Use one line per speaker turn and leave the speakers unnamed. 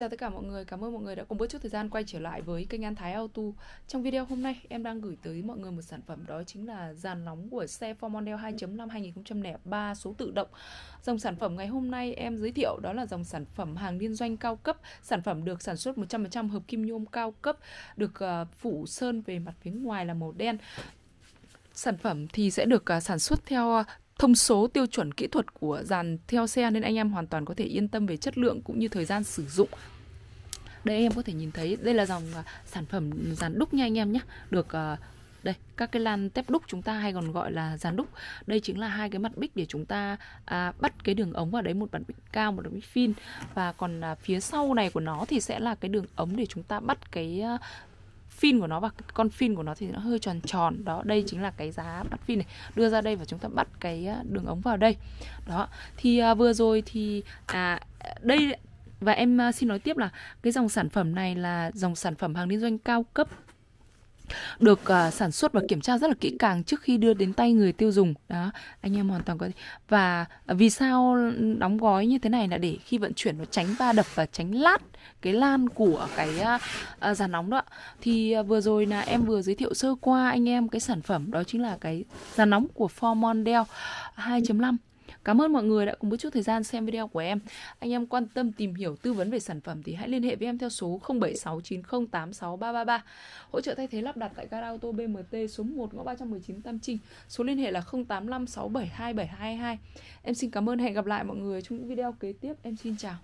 chào tất cả mọi người, cảm ơn mọi người đã cùng bớt chút thời gian quay trở lại với kênh An Thái Auto Trong video hôm nay em đang gửi tới mọi người một sản phẩm đó chính là dàn nóng của xe Ford Mondeo 2.5 2003 số tự động Dòng sản phẩm ngày hôm nay em giới thiệu đó là dòng sản phẩm hàng liên doanh cao cấp Sản phẩm được sản xuất 100% hợp kim nhôm cao cấp Được à, phủ sơn về mặt phía ngoài là màu đen sản phẩm thì sẽ được à, sản xuất theo à, thông số tiêu chuẩn kỹ thuật của dàn theo xe nên anh em hoàn toàn có thể yên tâm về chất lượng cũng như thời gian sử dụng đây anh em có thể nhìn thấy đây là dòng uh, sản phẩm dàn đúc nha anh em nhé được uh, đây các cái lan tép đúc chúng ta hay còn gọi là dàn đúc đây chính là hai cái mặt bích để chúng ta à, bắt cái đường ống vào đấy một mặt bích cao một mặt bích phin và còn à, phía sau này của nó thì sẽ là cái đường ống để chúng ta bắt cái à, fin của nó và con fin của nó thì nó hơi tròn tròn đó đây chính là cái giá bắt fin này đưa ra đây và chúng ta bắt cái à, đường ống vào đây đó thì à, vừa rồi thì à đây và em à, xin nói tiếp là cái dòng sản phẩm này là dòng sản phẩm hàng liên doanh cao cấp được uh, sản xuất và kiểm tra rất là kỹ càng trước khi đưa đến tay người tiêu dùng đó anh em hoàn toàn có thể và vì sao đóng gói như thế này là để khi vận chuyển nó tránh va đập và tránh lát cái lan của cái uh, giàn nóng đó thì uh, vừa rồi là em vừa giới thiệu sơ qua anh em cái sản phẩm đó chính là cái giàn nóng của Formondale 2.5 Cảm ơn mọi người đã cùng một chút thời gian xem video của em. Anh em quan tâm tìm hiểu tư vấn về sản phẩm thì hãy liên hệ với em theo số 0769086333. Hỗ trợ thay thế lắp đặt tại gara ô tô BMT số 1 ngõ 319 Tam Trinh. Số liên hệ là 0856727222. Em xin cảm ơn hẹn gặp lại mọi người trong những video kế tiếp. Em xin chào.